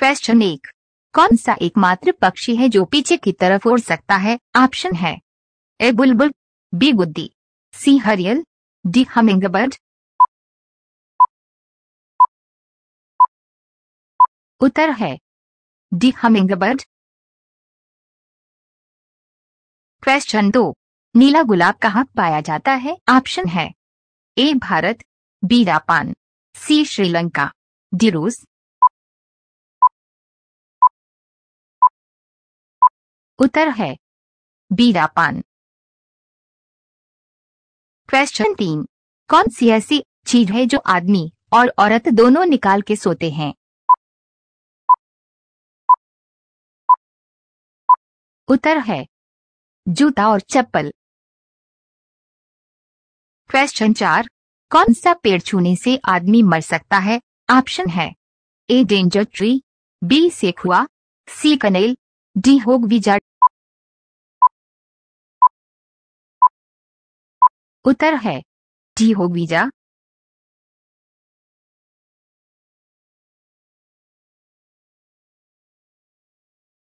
question एक कौन सा एकमात्र पक्षी है जो पीछे की तरफ उड़ सकता है ऑप्शन है ए बुलबुल बी गुद्दी सी हरियल डी हमिंगबर्ड उत्तर है डी हमिंगबर्ड क्वेश्चन दो नीला गुलाब कहाँ पाया जाता है ऑप्शन है A Bharat B Japan C Sri Lanka D रूस उत्तर है बीरापान क्वेश्चन तीन कौन सी ऐसी चीज है जो आदमी और औरत दोनों निकाल के सोते हैं उत्तर है जूता और चप्पल क्वेश्चन चार कौन सा पेड़ छूने से आदमी मर सकता है ऑप्शन है ए डेंजर ट्री बी सेखुआ सी कनेल डी होग विजार्ड उत्तर है टी हो बीजा